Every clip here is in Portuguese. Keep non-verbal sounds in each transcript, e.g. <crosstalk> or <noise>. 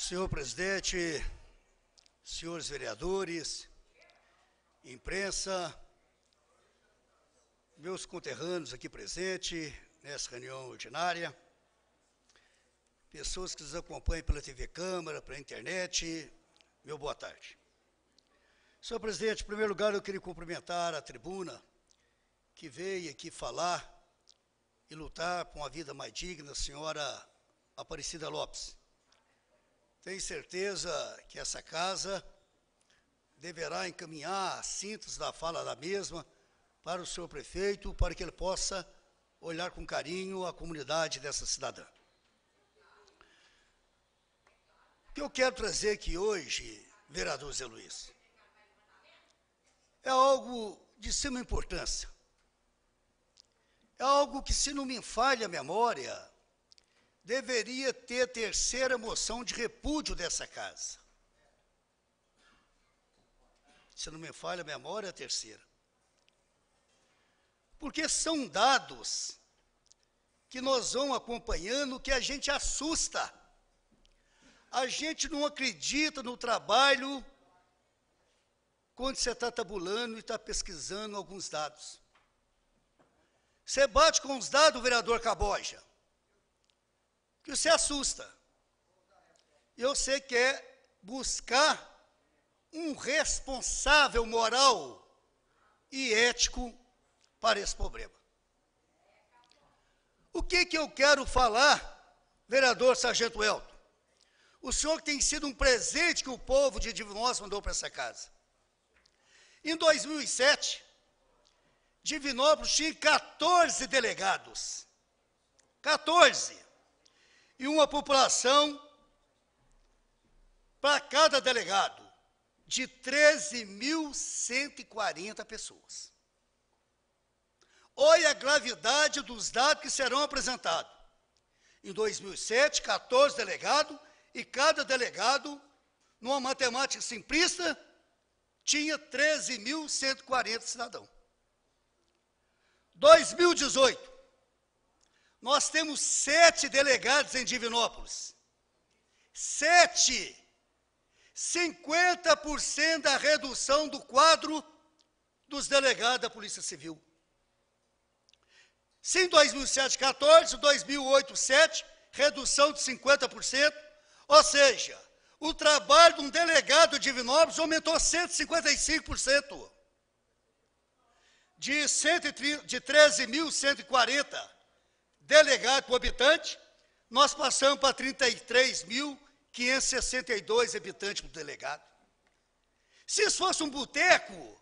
Senhor presidente, senhores vereadores, imprensa, meus conterrâneos aqui presentes nessa reunião ordinária, pessoas que nos acompanham pela TV Câmara, pela internet, meu boa tarde. Senhor presidente, em primeiro lugar eu queria cumprimentar a tribuna que veio aqui falar e lutar por uma vida mais digna, senhora Aparecida Lopes tenho certeza que essa casa deverá encaminhar cintos da fala da mesma para o senhor prefeito, para que ele possa olhar com carinho a comunidade dessa cidadã. O que eu quero trazer aqui hoje, vereador Zé Luiz, é algo de suma importância. É algo que, se não me falha a memória, deveria ter terceira moção de repúdio dessa casa. Se não me falha a memória, é a terceira. Porque são dados que nós vamos acompanhando que a gente assusta. A gente não acredita no trabalho quando você está tabulando e está pesquisando alguns dados. Você bate com os dados, vereador Caboja que você assusta. E você quer é buscar um responsável moral e ético para esse problema. O que, que eu quero falar, vereador Sargento Elton? O senhor tem sido um presente que o povo de Divinópolis mandou para essa casa. Em 2007, Divinópolis tinha 14 delegados. 14 e uma população para cada delegado de 13.140 pessoas. Olha a gravidade dos dados que serão apresentados. Em 2007, 14 delegados, e cada delegado, numa matemática simplista, tinha 13.140 cidadãos. 2018, nós temos sete delegados em Divinópolis. Sete! 50% da redução do quadro dos delegados da Polícia Civil. Sim, 2007, 14, 2008, 7, redução de 50%, ou seja, o trabalho de um delegado de Divinópolis aumentou 155%, de, de 13.140 delegado por habitante, nós passamos para 33.562 habitantes por delegado. Se isso fosse um boteco,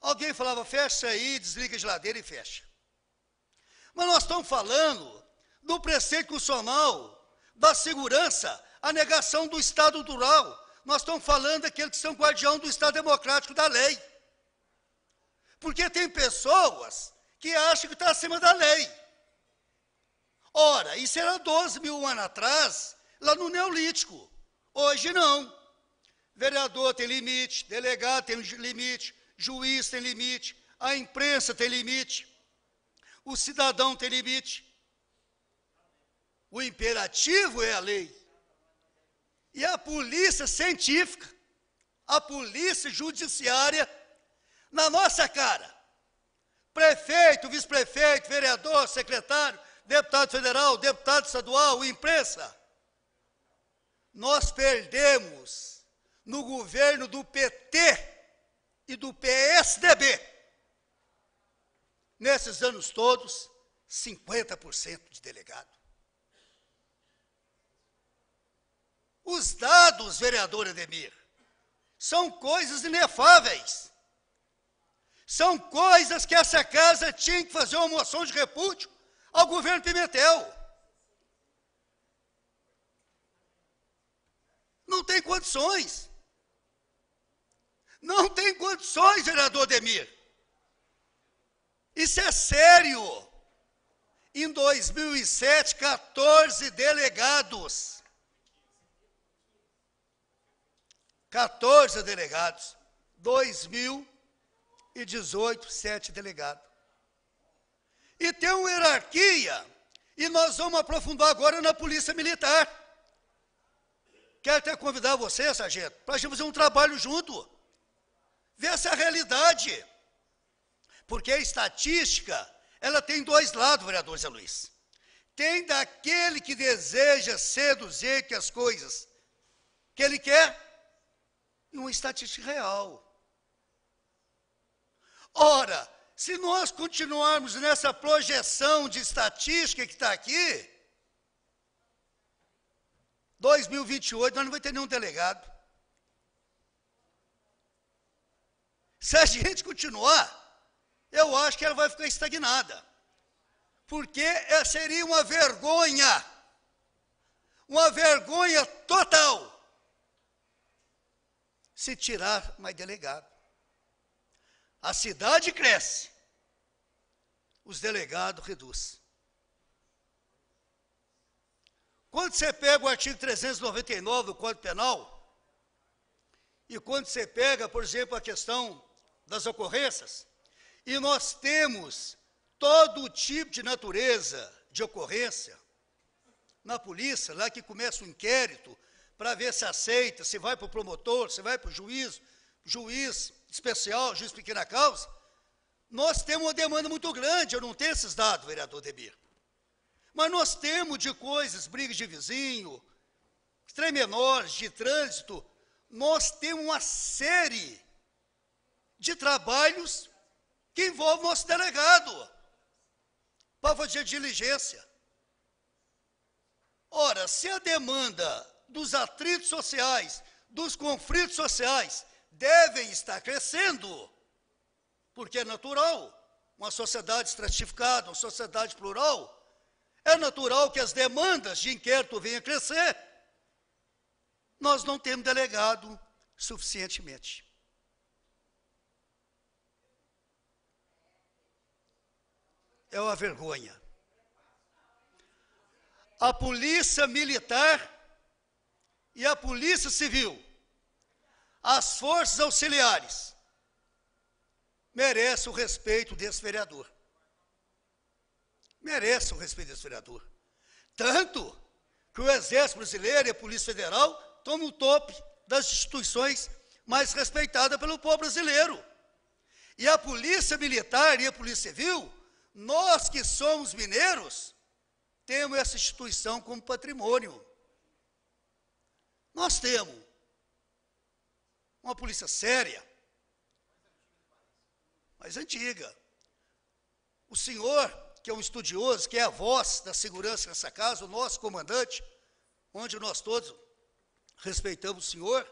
alguém falava, fecha aí, desliga a geladeira e fecha. Mas nós estamos falando do preceito constitucional, da segurança, a negação do Estado rural. Nós estamos falando daqueles que são guardião do Estado democrático da lei. Porque tem pessoas que acham que está acima da lei. Ora, isso era 12 mil anos atrás, lá no Neolítico. Hoje não. Vereador tem limite, delegado tem limite, juiz tem limite, a imprensa tem limite, o cidadão tem limite. O imperativo é a lei. E a polícia científica, a polícia judiciária, na nossa cara. Prefeito, vice-prefeito, vereador, secretário, deputado federal, deputado estadual, imprensa. Nós perdemos no governo do PT e do PSDB, nesses anos todos, 50% de delegado. Os dados, vereador Edemir, são coisas inefáveis. São coisas que essa casa tinha que fazer uma moção de repúdio ao governo Pimentel. Não tem condições. Não tem condições, vereador Demir. Isso é sério. Em 2007, 14 delegados. 14 delegados. 2018, 7 delegados. E tem uma hierarquia, e nós vamos aprofundar agora na Polícia Militar. Quero até convidar você, sargento, para a gente fazer um trabalho junto. Ver essa realidade. Porque a estatística, ela tem dois lados, vereador Zé Luiz. Tem daquele que deseja seduzir que as coisas que ele quer, e uma estatística real. Ora, se nós continuarmos nessa projeção de estatística que está aqui, 2028 nós não vamos ter nenhum delegado. Se a <laughs> gente continuar, eu acho que ela vai ficar estagnada. Porque é, seria uma vergonha, uma vergonha total, se tirar mais delegado. A cidade cresce, os delegados reduzem. Quando você pega o artigo 399 do Código Penal, e quando você pega, por exemplo, a questão das ocorrências, e nós temos todo tipo de natureza de ocorrência na polícia, lá que começa o inquérito, para ver se aceita, se vai para o promotor, se vai para o juiz, juiz, especial, juiz pequena causa, nós temos uma demanda muito grande. Eu não tenho esses dados, vereador Demir. Mas nós temos de coisas, brigas de vizinho, tremenores, de trânsito, nós temos uma série de trabalhos que envolvem nosso delegado para fazer diligência. Ora, se a demanda dos atritos sociais, dos conflitos sociais, devem estar crescendo, porque é natural. Uma sociedade estratificada, uma sociedade plural, é natural que as demandas de inquérito venham a crescer. Nós não temos delegado suficientemente. É uma vergonha. A polícia militar e a polícia civil as forças auxiliares merece o respeito desse vereador. Merece o respeito desse vereador. Tanto que o Exército Brasileiro e a Polícia Federal estão no top das instituições mais respeitadas pelo povo brasileiro. E a Polícia Militar e a Polícia Civil, nós que somos mineiros, temos essa instituição como patrimônio. Nós temos uma polícia séria, mas antiga. O senhor, que é um estudioso, que é a voz da segurança nessa casa, o nosso comandante, onde nós todos respeitamos o senhor,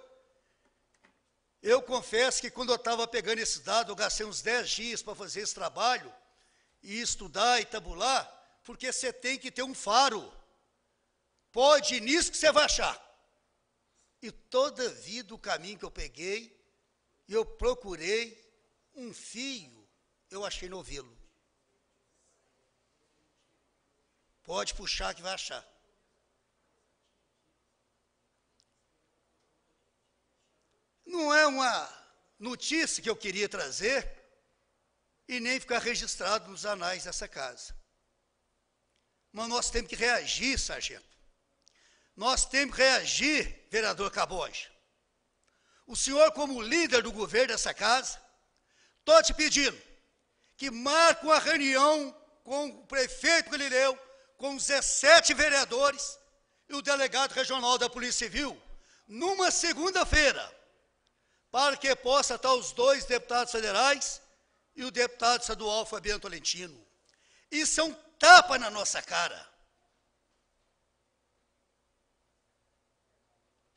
eu confesso que quando eu estava pegando esse dado, eu gastei uns 10 dias para fazer esse trabalho, e estudar e tabular, porque você tem que ter um faro. Pode ir nisso que você vai achar. E toda vida o caminho que eu peguei, eu procurei um fio, eu achei no novelo. Pode puxar que vai achar. Não é uma notícia que eu queria trazer e nem ficar registrado nos anais dessa casa. Mas nós temos que reagir, sargento. Nós temos que reagir vereador Caboj, o senhor, como líder do governo dessa casa, estou te pedindo que marque uma reunião com o prefeito Galileu, com 17 vereadores e o delegado regional da Polícia Civil, numa segunda-feira, para que possa estar os dois deputados federais e o deputado estadual Fabiano Tolentino. Isso é um tapa na nossa cara.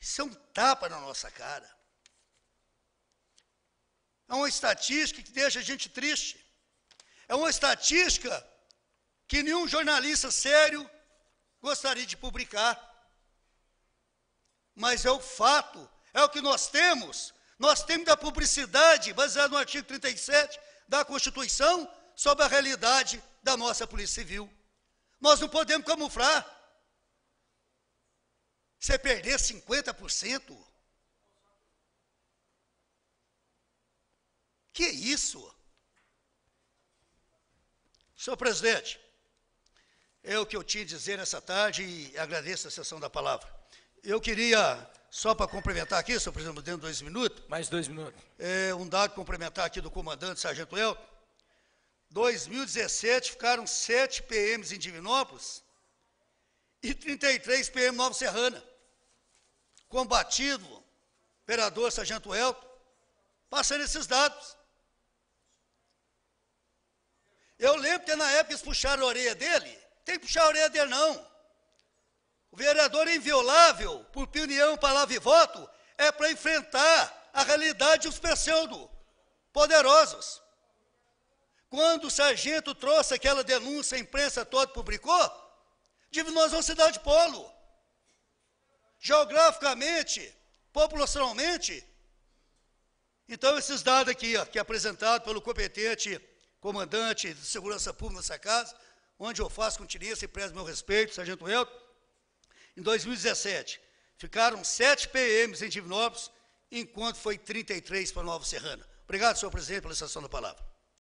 Isso é um tapa na nossa cara. É uma estatística que deixa a gente triste. É uma estatística que nenhum jornalista sério gostaria de publicar. Mas é o fato, é o que nós temos. Nós temos da publicidade, baseada no artigo 37 da Constituição, sobre a realidade da nossa Polícia Civil. Nós não podemos camuflar. Você perder 50%? Que isso? Senhor presidente, é o que eu tinha a dizer nessa tarde e agradeço a sessão da palavra. Eu queria, só para complementar aqui, senhor presidente, dentro de dois minutos. Mais dois minutos. É, um dado complementar aqui do comandante Sargento Elton. 2017 ficaram sete PMs em Divinópolis e 33 PM Nova Serrana combatido, imperador Sargento Elton, passando esses dados. Eu lembro que na época eles puxaram a orelha dele, tem que puxar a orelha dele não. O vereador é inviolável, por opinião, palavra e voto, é para enfrentar a realidade dos pseudo-poderosos. Quando o sargento trouxe aquela denúncia, a imprensa toda publicou, divinosou a cidade polo geograficamente, populacionalmente. Então, esses dados aqui, ó, que é apresentado pelo competente comandante de segurança pública nessa casa, onde eu faço continência e prezo meu respeito, Sargento Elton, em 2017, ficaram sete PMs em Divinópolis, enquanto foi 33 para Nova Serrana. Obrigado, senhor presidente, pela extensão da palavra.